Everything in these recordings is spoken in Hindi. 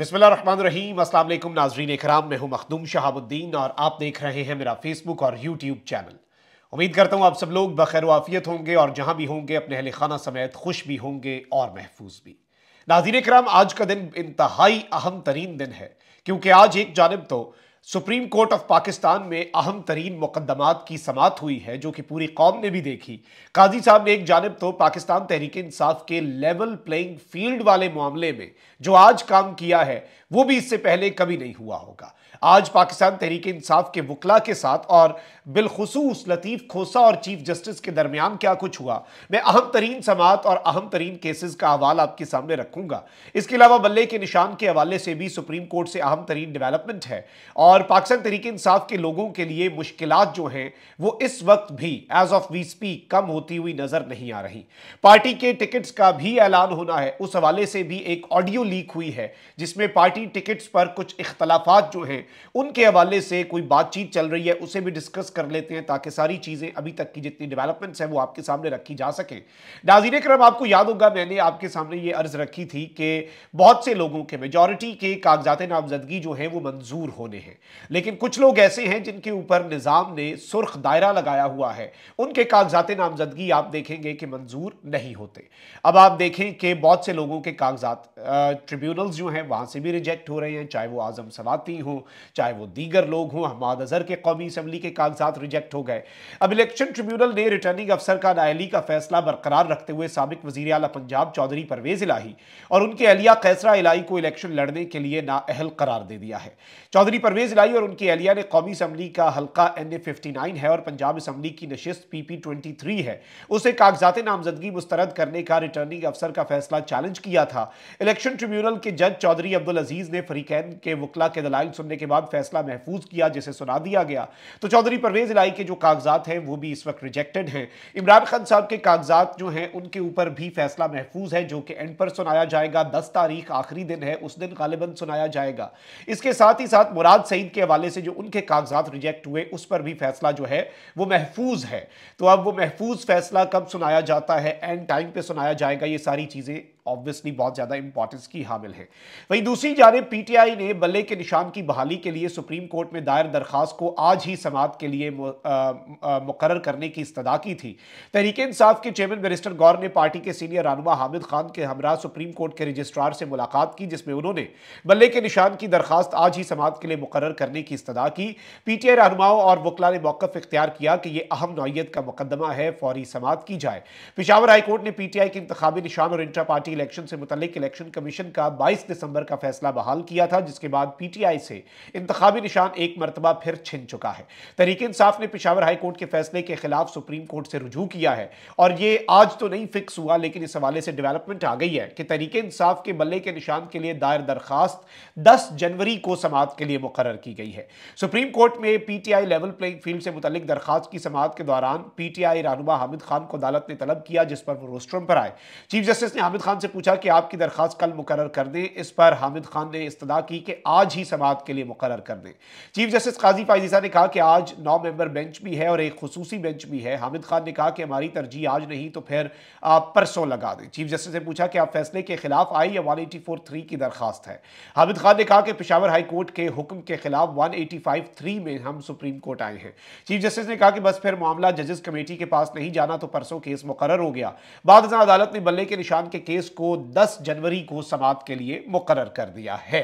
बिस्मिल्लाम असलम नाजरीन इकराम मैं हूं मखदूम शहाबुद्दीन और आप देख रहे हैं मेरा फेसबुक और यूट्यूब चैनल उम्मीद करता हूं आप सब लोग बखैर वाफियत होंगे और जहां भी होंगे अपने अहल खाना समेत खुश भी होंगे और महफूज भी नाजीन कराम आज का दिन इंतहाई अहम तरीन दिन है क्योंकि आज एक जानब तो सुप्रीम कोर्ट ऑफ पाकिस्तान में अहम तरीन मुकदमात की समात हुई है जो कि पूरी कौम ने भी देखी काजी साहब ने एक जानब तो पाकिस्तान तहरीक इंसाफ के लेवल प्लेइंग फील्ड वाले मामले में जो आज काम किया है वो भी इससे पहले कभी नहीं हुआ होगा आज पाकिस्तान तहरीक इंसाफ के वकला के साथ और बिलखसूस लतीफ़ खोसा और चीफ जस्टिस के दरमियान क्या कुछ हुआ मैं अहम तरीन समात और अहम तरीन केसेस का अवाल आपके सामने रखूंगा इसके अलावा बल्ले के निशान के हवाले से भी सुप्रीम कोर्ट से अहम तरीन डेवलपमेंट है और पाकिस्तान तहरीक इंसाफ के लोगों के लिए मुश्किल जो हैं वो इस वक्त भी एज ऑफ वी स्पीक कम होती हुई नजर नहीं आ रही पार्टी के टिकट्स का भी ऐलान होना है उस हवाले से भी एक ऑडियो लीक हुई है जिसमें पार्टी टिकट्स पर कुछ इख्तलाफात जो हैं उनके हवाले से कोई बातचीत चल रही है उसे भी डिस्कस कर लेते हैं ताकि सारी चीज़ें अभी तक की जितनी डेवलपमेंट्स हैं वो आपके सामने रखी जा सकें नाजीन करम आपको याद होगा मैंने आपके सामने ये अर्ज़ रखी थी कि बहुत से लोगों के मेजॉरिटी के कागजात नामजदगी जो है वो मंजूर होने हैं लेकिन कुछ लोग ऐसे हैं जिनके ऊपर निज़ाम ने सुर्ख दायरा लगाया हुआ है उनके कागजात नामजदगी आप देखेंगे कि मंजूर नहीं होते अब आप देखें कि बहुत से लोगों के कागजात ट्रिब्यूनल्स जो हैं वहाँ से भी रिजेक्ट हो रहे हैं चाहे वो आज़म सलाती हों चाहे वो दीगर लोग हों हमाद अजहर के कौमी असम्बली के कागजात रिजेक्ट हो गए अब इलेक्शन ट्रिब्यूनल ने रिटर्निंग अफसर का नाहली का फैसला बरकरार रखते हुए सबक वजीर अला पंजाब चौधरी परवेज इलाही और उनके अलिया कैसरा इलाही को इलेक्शन लड़ने के लिए नाअहल करार दे दिया है चौधरी परवेज इलाही और उनकी अलिया ने कौमी असम्बली का हल्का एन ए फिफ्टी नाइन है और पंजाब असम्बली की नशस्त पी पी ट्वेंटी थ्री है उसे कागजात नामजदगी मुस्तरद करने का रिटर्निंग अफसर का फैसला चैलेंज किया था इलेक्शन ट्रिब्यूनल के जज चौधरी अब्दुल अजीज ने फरीकैन के वकला के दलाइल सुनने के बाद फैसला महफूज किया जिसे सुना दिया गया तो चौधरी परवेज लाई के जो कागजात हैं वो भी इस वक्त रिजेक्टेड हैं इमरान खान साहब के कागजात जो हैं उनके ऊपर भी फैसला महफूज है जो कि एंड पर सुनाया जाएगा दस तारीख आखिरी दिन है उस दिन गालिबंद सुनाया जाएगा इसके साथ ही साथ मुराद सईद के हवाले से जो उनके कागजात रिजेक्ट हुए उस पर भी फैसला जो है वो महफूज है तो अब वो महफूज फैसला कब सुनाया जाता है एंड टाइम पर सुनाया जाएगा ये सारी चीज़ें ऑब्वियसली बहुत ज़्यादा इंपॉर्टेंस की हामिल है वहीं दूसरी जानब पीटीआई ने बल्ले के निशान की बहाली के लिए सुप्रीम कोर्ट में दायर दरखास्त को आज ही समात के लिए मुकर करने की इस्तः की थी तहरीक इंसाफ के चेयरमैन बैरिस्टर गौर ने पार्टी के सीनियर रानुमा हामिद खान के हमरा सुप्रीम कोर्ट के रजिस्ट्रार से मुलाकात की जिसमें उन्होंने बल्ले के निशान की दरखास्त आज ही समात के लिए मुकर करने की इस्तः की पीटीआई रहनुमाओं और वकला ने मौकफ इख्तियार किया कि यह अहम नौत का मुकदमा है फौरी समात की जाए पिशावर हाईकोर्ट ने पीटीआई के इंतबी निशान और इंटर पार्टी पार्टी इलेक्शन से मुतलिक इलेक्शन कमीशन का 22 दिसंबर का फैसला बहाल किया था जिसके बाद पीटीआई से इंतबी निशान एक मरतबा फिर छिन चुका है तरीके इंसाफ ने पिशावर हाईकोर्ट के फैसले के खिलाफ सुप्रीम कोर्ट से रुझू किया है और ये आज तो नहीं फिक्स हुआ लेकिन इस हवाले से डेवलपमेंट आ गई है कि तरीके इंसाफ के बल्ले के निशान के लिए दायर दरखास्त दस जनवरी को समाप्त के लिए मुकर की गई है सुप्रीम कोर्ट में पीटीआई लेवल प्लेइंग फील्ड से मुतल दरखास्त की समाप्त के दौरान पीटीआई रानुमा हामिद खान को अदालत ने तलब किया जिस पर वो रोस्ट्रम पर आए चीफ जस्टिस ने हामिद खान से पूछा कि आपकी दरख्वास्त कल मुकर कर दें इस पर हामिद खान ने इस्तदा की कि आज ही समात के लिए मुकर कर दें चीफ जस्टिस काजी फायजीसा ने कहा कि आज नौ मेंबर बेंच भी है और एक खसूसी बेंच भी है हामिद खान ने कहा कि हमारी तरजीह आज नहीं तो फिर आप परसों लगा दें चीफ जस्टिस ने पूछा कि आप फैसले के खिलाफ आई या वन एटी फोर थ्री की दरखास्त है हामिद खान ने कहा कि पिशावर हाई कोर्ट के हुक्म के खिलाफ वन एटी फाइव थ्री में हम सुप्रीम कोर्ट आए हैं चीफ जस्टिस ने कहा कि बस फिर मामला जजेस कमेटी के पास नहीं जाना तो परसों केस मुकर हो गया बाद अदालत ने बल्ले के निशान के केस को 10 जनवरी को समाप्त के लिए मुकर कर दिया है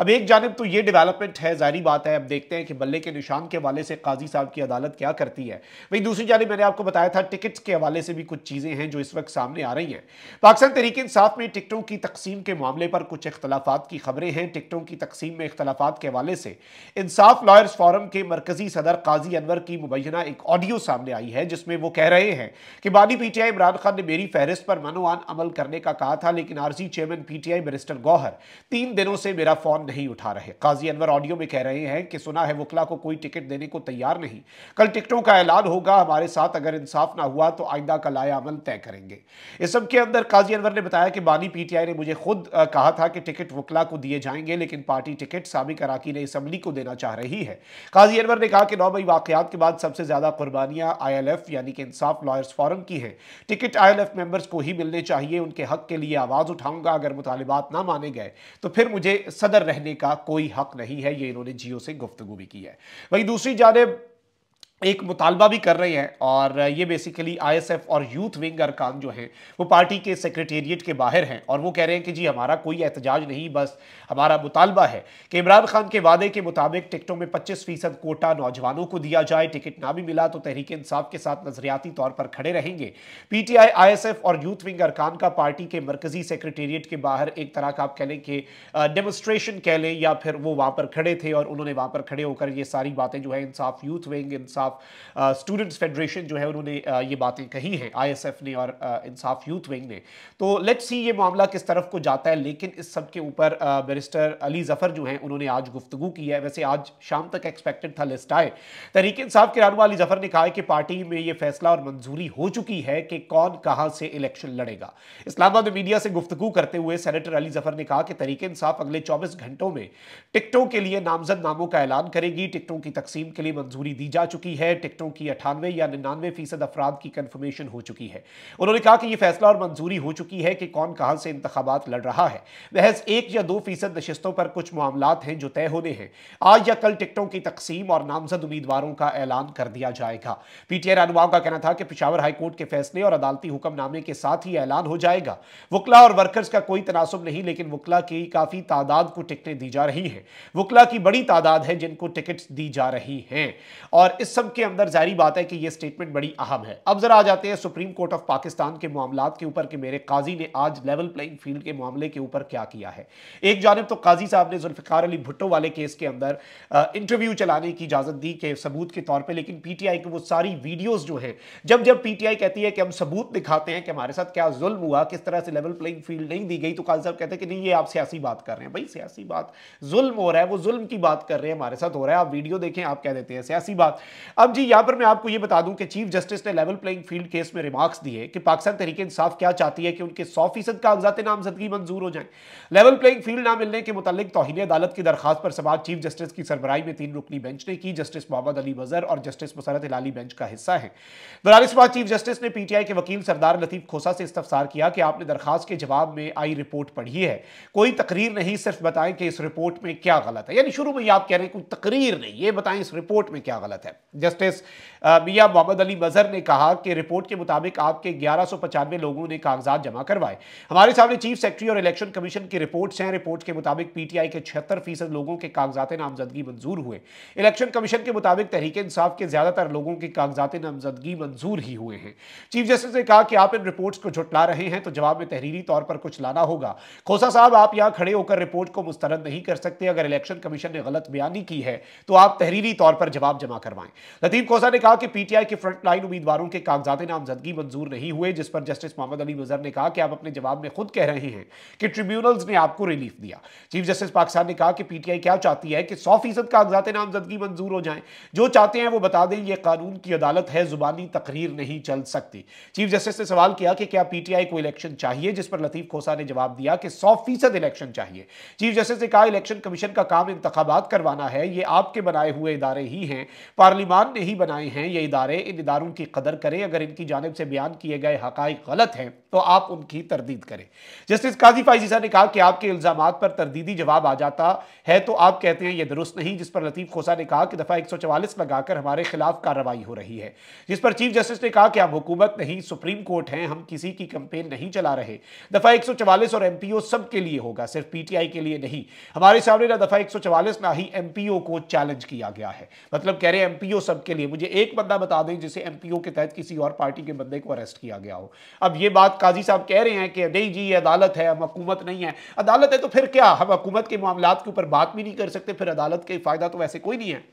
अब एक जानब तो ये डेवलपमेंट है जारी बात है अब देखते हैं कि बल्ले के निशान के हवाले से काजी साहब की अदालत क्या करती है वही दूसरी जानब मैंने आपको बताया था टिकट्स के हवाले से भी कुछ चीज़ें हैं जो इस वक्त सामने आ रही हैं पाकिस्तान तरीके इंसाफ में टिकटों की तकसीम के मामले पर कुछ अख्तलाफा की खबरें हैं टिकटों की तकसीम में अख्तलाफा के हवाले से इंसाफ लॉयर्स फोरम के मरकजी सदर काजी अनवर की मुबैना एक ऑडियो सामने आई है जिसमें वो कह रहे हैं कि बानी पीटीआई इमरान खान ने मेरी फहरिस्त पर मनोआन अमल करने का कहा था लेकिन आरजी चेयरमैन पीटीआई मिनिस्टर गौहर तीन दिनों से मेरा फोन नहीं उठा रहे काजी अनवर ऑडियो में कह रहे हैं कि सुना है वकला को कोई टिकट देने को तैयार नहीं कल टिकटों का ऐलान होगा हमारे साथ अगर इंसाफ ना हुआ तो आइंदा का लाया अमल तय करेंगे इस सब के अंदर काजी अनवर ने बताया कि बानी पीटीआई ने मुझे खुद कहा था कि टिकट वकला को दिए जाएंगे लेकिन पार्टी टिकट साबिक अराकी ने असम्बली को देना चाह रही है काजी अनवर ने कहा कि नौ मई वाकत के बाद सबसे ज्यादा कुर्बानियां आईएलएफ यानी कि इंसाफ लॉयर्स फॉरम की है टिकट आईएलएफ मेंबर्स को ही मिलने चाहिए उनके हक के के लिए आवाज़ उठाऊंगा अगर मुतालबात ना माने गए तो फिर मुझे सदर रहने का कोई हक नहीं है ये इन्होंने जियो से गुफ्तु भी की है वहीं दूसरी जानब एक मुतालबा भी कर रहे हैं और ये बेसिकली आईएसएफ और यूथ विंग अरकान जो हैं वो पार्टी के सेक्रेटेरिएट के बाहर हैं और वो कह रहे हैं कि जी हमारा कोई एहतजाज नहीं बस हमारा मुतालबा है कि इमरान खान के वादे के मुताबिक टिकटों में 25 फीसद कोटा नौजवानों को दिया जाए टिकट ना भी मिला तो तहरीक इंसाफ के साथ नजरियाती तौर पर खड़े रहेंगे P T I I S F और यूथ विंग अरकान का पार्टी के मरकजी सेक्रेटेरिएट के बाहर एक तरह का आप कह लें कि डेमोस्ट्रेशन कह लें या फिर वो वहाँ पर खड़े थे और उन्होंने वहाँ पर खड़े होकर ये सारी बातें जो है इंसाफ यूथ विंग इंसाफ इंसाफ स्टूडेंट्स फेडरेशन जो है उन्होंने uh, ये बातें कही हैं आईएसएफ ने और इंसाफ यूथ विंग ने तो लेट सी ये मामला किस तरफ को जाता है लेकिन इस सब के ऊपर बैरिस्टर अली जफर जो हैं उन्होंने आज गुफ्तु की है वैसे आज शाम तक एक्सपेक्टेड था लिस्ट आए तहरीक इंसाफ के रहनुमा अली जफर ने कहा है कि पार्टी में ये फैसला और मंजूरी हो चुकी है कि कौन कहाँ से इलेक्शन लड़ेगा इस्लामाबाद में मीडिया से गुफ्तु करते हुए सेनेटर अली जफर ने कहा कि तरीके इंसाफ अगले चौबीस घंटों में टिकटों के लिए नामजद नामों का ऐलान करेगी टिकटों की तकसीम के लिए मंजूरी दी जा चुकी चुकी है टिकटों की अठानवे या निन्यानवे फीसद अफराद की कन्फर्मेशन हो चुकी है उन्होंने कहा कि यह फैसला और मंजूरी हो चुकी है कि कौन कहां से इंतबात लड़ रहा है बहस एक या दो फीसद नशस्तों पर कुछ मामला हैं जो तय होने हैं आज या कल टिकटों की तकसीम और नामजद उम्मीदवारों का ऐलान कर दिया जाएगा पीटीआई रानुवाव का कहना था कि पिशावर हाईकोर्ट के फैसले और अदालती हुक्मनामे के साथ ही ऐलान हो जाएगा वकला और वर्कर्स का कोई तनासब नहीं लेकिन वकला की काफी तादाद को टिकटें दी जा रही हैं वकला की बड़ी तादाद है जिनको टिकट दी जा रही हैं और इस समय सबके अंदर जारी बात है कि यह स्टेटमेंट बड़ी अहम है अब जरा आ जाते हैं सुप्रीम कोर्ट ऑफ पाकिस्तान के मामला के ऊपर कि मेरे काजी ने आज लेवल प्लेइंग फील्ड के मामले के ऊपर क्या किया है एक जानब तो काजी साहब ने जुल्फिकार अली भुट्टो वाले केस के अंदर इंटरव्यू चलाने की इजाजत दी के सबूत के तौर पर लेकिन पीटीआई की वो सारी वीडियोज जो है जब जब पीटीआई कहती है कि हम सबूत दिखाते हैं कि हमारे साथ क्या जुल्म हुआ किस तरह से लेवल प्लेइंग फील्ड नहीं दी गई तो काजी साहब कहते हैं कि नहीं ये आप सियासी बात कर रहे हैं भाई सियासी बात जुल्म हो रहा है वो जुल्म की बात कर रहे हैं हमारे साथ हो रहा है आप वीडियो देखें आप कह देते हैं सियासी बात अब जी यहां पर मैं आपको यह बता दूं कि चीफ जस्टिस ने लेवल प्लेइंग फील्ड केस में रिमार्क्स दिए कि पाकिस्तान तरीके इंसाफ क्या चाहती है कि उनके सौ फीसद कागजात नामजदगी मंजूर हो जाए लेवल प्लेइंग फील्ड ना मिलने के मुतालिक तोहनी अदालत की दरखास्त पर समाज चीफ जस्टिस की सरबराई में तीन रुकनी बेंच ने की जस्टिस मोहम्मद अली वजर और जस्टिस मुसरत लाली बेंच का हिस्सा है इस बात चीफ जस्टिस ने पीटीआई के वकील सरदार लतीफ खोसा से इस्तफसार किया कि आपने दरखास्त के जवाब में आई रिपोर्ट पढ़ी है कोई तकरीर नहीं सिर्फ बताएं कि इस रिपोर्ट में क्या गलत है यानी शुरू में आप कह रहे हैं कोई तकरीर नहीं ये बताएं इस रिपोर्ट में क्या गलत है Justice मियाँ मोहम्मद अली मजहर ने कहा कि रिपोर्ट के मुताबिक आपके ग्यारह लोगों ने कागजात जमा करवाए हमारे सामने चीफ सेक्रेटरी और इलेक्शन कमीशन की रिपोर्ट्स हैं रिपोर्ट के मुताबिक पीटीआई के छिहत्तर फीसद लोगों के कागजात नामजदगी मंजूर हुए इलेक्शन कमीशन के मुताबिक तहरीक इंसाफ के ज्यादातर लोगों के कागजात नामजदगी मंजूर ही हुए हैं चीफ जस्टिस ने कहा कि आप इन रिपोर्ट्स को झुटला रहे हैं तो जवाब में तहरीरी तौर पर कुछ लाना होगा खोसा साहब आप यहाँ खड़े होकर रिपोर्ट को मुस्तरद नहीं कर सकते अगर इलेक्शन कमीशन ने गलत बयानी की है तो आप तहरीरी तौर पर जवाब जमा करवाएं लतीफ खोसा ने कहा कहा कि पीटीआई के फ्रंटलाइन उम्मीदवारों के कागजात नामजदगी मंजूर नहीं हुए जिस पर जस्टिस मोहम्मद अली मजहर ने कहा कि आप अपने जवाब में खुद कह रहे हैं कि ट्रिब्यूनल्स ने आपको रिलीफ दिया चीफ जस्टिस पाकिस्तान ने कहा कि पीटीआई क्या चाहती है कि सौ फीसद कागजात नामजदगी मंजूर हो जाए जो चाहते हैं वो बता दें यह कानून की अदालत है जुबानी तकरीर नहीं चल सकती चीफ जस्टिस ने सवाल किया कि क्या पीटीआई को इलेक्शन चाहिए जिस पर लतीफ खोसा ने जवाब दिया कि सौ इलेक्शन चाहिए चीफ जस्टिस ने कहा इलेक्शन कमीशन का काम इंतबात करवाना है ये आपके बनाए हुए इदारे ही हैं पार्लिमान ने ही बनाए हैं ये इदारे इन इदारों की कदर करें अगर इनकी जानब से बयान किए गए हक़ गलत हैं तो आप उनकी तरदीद करें जस्टिस काजी फाइजीसा ने कहा कि आपके इल्ज़ाम पर तरदीदी जवाब आ जाता है तो आप कहते हैं ये दुरुस्त नहीं जिस पर लतीफ़ खोसा ने कहा कि दफ़ा एक सौ चवालीस लगाकर हमारे खिलाफ कार्रवाई हो रही है जिस पर चीफ जस्टिस ने कहा कि आप हुकूमत नहीं सुप्रीम कोर्ट हैं हम किसी की कंपेन नहीं चला रहे दफ़ा एक सौ चवालीस और एम पी ओ सब के लिए होगा सिर्फ पी टी आई के लिए नहीं हमारे सामने ना दफ़ा एक सौ चवालीस ना ही एम पी ओ को चैलेंज किया गया है मतलब कह रहे हैं एम पी ओ सब के लिए मुझे एक एक बंदा बता दें जिसे एमपीओ के तहत किसी और पार्टी के बंदे को अरेस्ट किया गया हो अब ये बात काजी साहब कह रहे हैं कि नहीं जी अदालत है हम हकूमत नहीं है अदालत है तो फिर क्या हम हकूमत के मामला के ऊपर बात भी नहीं कर सकते फिर अदालत का फायदा तो वैसे कोई नहीं है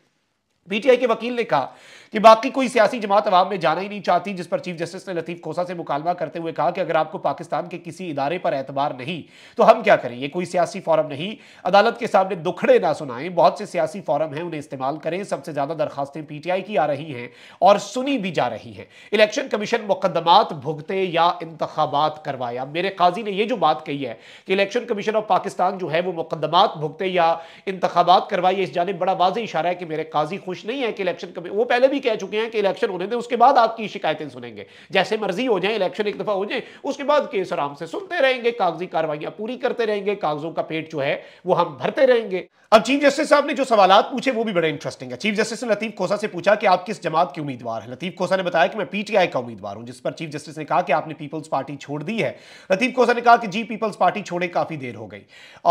पीटीआई के वकील ने कहा कि बाकी कोई सियासी जमात अवाम में जाना ही नहीं चाहती जिस पर चीफ जस्टिस ने लतीफ खोसा से मुकालमा करते हुए कहा कि अगर आपको पाकिस्तान के किसी इदारे पर एतबार नहीं तो हम क्या करें ये कोई सियासी फॉरम नहीं अदालत के सामने दुखड़े ना सुनाएं बहुत से सियासी फॉरम हैं उन्हें इस्तेमाल करें सबसे ज्यादा दरखास्तें पीटीआई की आ रही हैं और सुनी भी जा रही है इलेक्शन कमीशन मुकदमात भुगते या इंतबात करवाया मेरे काजी ने यह जो बात कही है कि इलेक्शन कमीशन ऑफ पाकिस्तान जो है वो मुकदमात भुगते या इंतबात करवाए इस जानब बड़ा वाजी इशारा है कि मेरे काजी खुद खुश नहीं है कि इलेक्शन कमी वो पहले भी कह चुके हैं कि इलेक्शन होने दें उसके बाद आपकी शिकायतें सुनेंगे जैसे मर्जी हो जाए इलेक्शन एक दफ़ा हो जाए उसके बाद केस आराम से सुनते रहेंगे कागजी कार्रवाइयाँ पूरी करते रहेंगे कागजों का पेट जो है वो हम भरते रहेंगे अब चीफ जस्टिस साहब ने जो सवाल पूछे वो भी बड़े इंटरेस्टिंग है चीफ जस्टिस ने लतीफ खोसा से पूछा कि आप किस जमात के उम्मीदवार हैं लतीफ खोसा ने बताया कि मैं पीटीआई का उम्मीदवार हूं जिस पर चीफ जस्टिस ने कहा कि आपने पीपल्स पार्टी छोड़ दी है लतीफ खोसा ने कहा कि जी पीपल्स पार्टी छोड़े काफी देर हो गई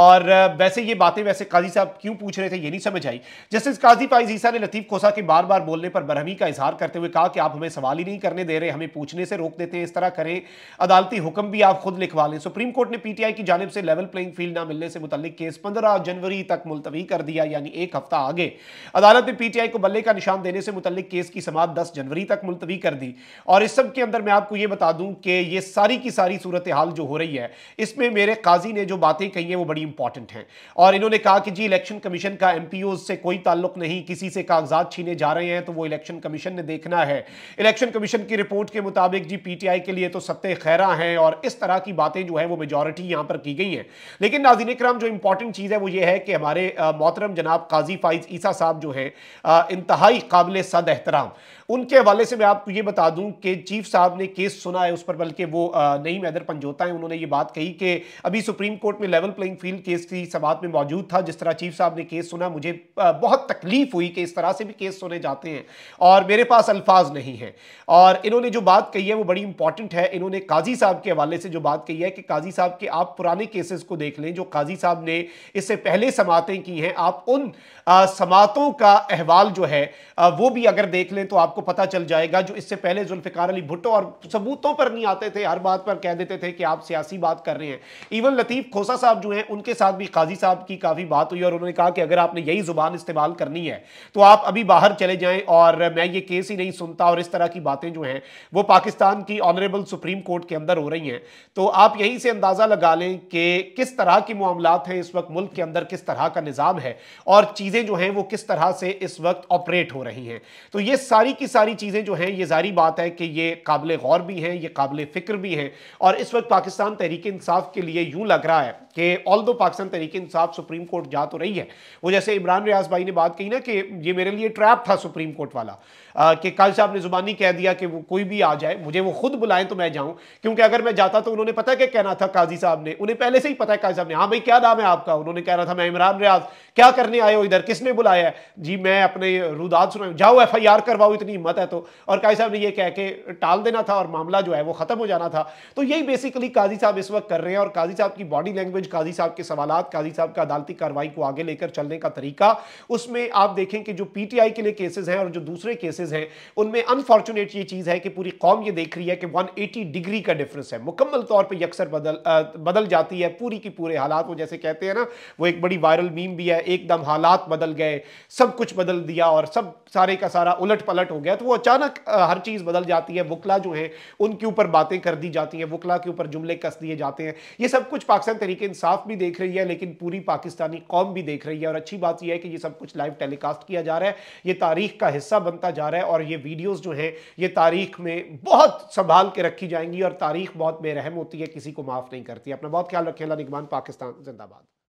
और वैसे ये बातें वैसे काजी साहब क्यों पूछ रहे थे ये नहीं समझ आई जस्टिस काजी फाइज ईसा ने लतीफ कोसा के बार बार बोलने पर बरहमी का इजहार करते हुए कहा कि आप हमें सवाल ही नहीं करने दे रहे हमें पूछने से रोक देते हैं इस तरह करें अदालती हुक्म भी आप खुद लिखवा लें सुप्रीम कोर्ट ने पीटीआई की जानब से लेवल प्लेइंग फील्ड ना मिलने से मुतलिक केस पंद्रह जनवरी तक मुलतवी कर दिया यानी एक हफ्ता आगे अदालत ने पीटीआई को बल्ले का निशान देने से मुतलिक केस की समाप्त दस जनवरी तक मुलतवी कर दी और इस सब के अंदर मैं आपको यह बता दूं कि यह सारी की सारी सूरत हाल जो हो रही है इसमें मेरे काजी ने जो बातें कही हैं वो बड़ी इंपॉर्टेंट हैं और इन्होंने कहा कि जी इलेक्शन कमीशन का एमपीओ से कोई ताल्लुक नहीं किसी से कहा कागजात छीने जा रहे हैं तो वो इलेक्शन कमीशन ने देखना है इलेक्शन कमीशन की रिपोर्ट के मुताबिक जी पीटीआई के लिए तो सत्ते खैरा हैं और इस तरह की बातें जो है वो मेजोरिटी यहां पर की गई हैं लेकिन नाजीन कराम जो इंपॉर्टेंट चीज़ है वो ये है कि हमारे मोहतरम जनाब काजी फाइज ईसा साहब जो है इंतहाई काबिल सद एहतराम उनके हवाले से मैं आपको ये बता दूं कि चीफ साहब ने केस सुना है उस पर बल्कि वो नई मैदर पंजोता है उन्होंने ये बात कही कि अभी सुप्रीम कोर्ट में लेवल प्लेइंग फील्ड केस की समात में मौजूद था जिस तरह चीफ साहब ने केस सुना मुझे बहुत तकलीफ हुई कि इस तरह से भी केस सुने जाते हैं और मेरे पास अल्फाज नहीं है और इन्होंने जो बात कही है वो बड़ी इंपॉर्टेंट है इन्होंने काजी साहब के हवाले से जो बात कही है कि काजी साहब के आप पुराने केसेस को देख लें जो काजी साहब ने इससे पहले समातें की हैं आप उन समातों का अहवाल जो है वो भी अगर देख लें तो आपको आपको पता चल जाएगा जो इससे पहले जुल्फ़िकार अली भुट्टो और सबूतों पर नहीं आते थे हर बात पर कह देते थे कि आप सियासी बात कर रहे हैं इवन लतीफ़ खोसा साहब जो हैं उनके साथ भी काजी साहब की काफ़ी बात हुई और उन्होंने कहा कि अगर आपने यही ज़ुबान इस्तेमाल करनी है तो आप अभी बाहर चले जाए और मैं ये केस ही नहीं सुनता और इस तरह की बातें जो हैं वो पाकिस्तान की ऑनरेबल सुप्रीम कोर्ट के अंदर हो रही हैं तो आप यहीं से अंदाज़ा लगा लें कि किस तरह के मामला हैं इस वक्त मुल्क के अंदर किस तरह का निज़ाम है और चीज़ें जो हैं वो किस तरह से इस वक्त ऑपरेट हो रही हैं तो ये सारी की सारी चीज़ें जो हैं ये जारी बात है कि ये काबिल गौर भी हैं ये काबिल फ़िक्र भी हैं और इस वक्त पाकिस्तान तहरीक इंसाफ के लिए यूँ लग रहा है कि although Pakistan Tehreek Insaf supreme court जा तो रही है वो जैसे इमरान रियाज भाई ने बात कही ना कि ये मेरे लिए ट्रैप था सुप्रीम कोर्ट वाला कि कल साहब ने ज़ुबानी कह दिया कि वो कोई भी आ जाए मुझे वो खुद बुलाएं तो मैं जाऊँ क्योंकि अगर मैं जाता तो उन्होंने पता क्या कहना था काजी साहब ने उन्हें पहले से ही पता है काजी साहब ने हाँ भाई क्या नाम है आपका उन्होंने कह रहा था मैं इमरान रियाज क्या करने आए हो इधर किसने बुलाया जी मैं अपने रुदात सुना जाओ एफ आई आर करवाओ इतनी इतनी हिम्मत है तो और काजी साहब ने यह कह के टाल देना था और मामला जो है वो ख़त्म हो जाना था तो यही बेसिकली काजी साहब इस वक्त कर रहे हैं और काजी साहब की बॉडी लैंग्वेज काजी साहब के सवाल काजी साहब का अदालती कार्रवाई को आगे लेकर चलने का तरीका उसमें आप देखें कि जो पीटीआई के लिए केसेज हैं और जो दूसरे केसेज हैं उनमें अनफॉर्चुनेट ये चीज़ है कि पूरी कौम ये देख रही है कि 180 डिग्री का डिफरेंस है मुकम्मल तौर पर अक्सर बदल बदल जाती है पूरी की पूरे हालात वो जैसे कहते हैं ना वो एक बड़ी वायरल मीम भी है एकदम हालात बदल गए सब कुछ बदल दिया और सब सारे का सारा उलट पलट हो गया तो वो अचानक हर चीज़ बदल जाती है वकला जो है उनके ऊपर बातें कर दी जाती हैं वकला के ऊपर जुमले कस दिए जाते हैं ये सब कुछ पाकिस्तान तरीके इंसाफ भी देख रही है लेकिन पूरी पाकिस्तानी कौम भी देख रही है और अच्छी बात यह है कि ये सब कुछ लाइव टेलीकास्ट किया जा रहा है ये तारीख का हिस्सा बनता जा रहा है और ये वीडियोज़ जो है ये तारीख में बहुत संभाल के रखी जाएंगी और तारीख बहुत बेरहम होती है किसी को माफ़ नहीं करती अपना बहुत ख्याल रखें निगमान पाकिस्तान जिंदाबाद